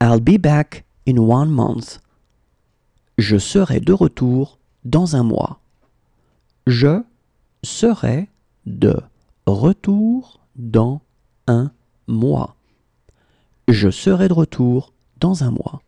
I'll be back in one month. Je serai de retour dans un mois. Je serai de retour dans un mois. Je serai de retour dans un mois.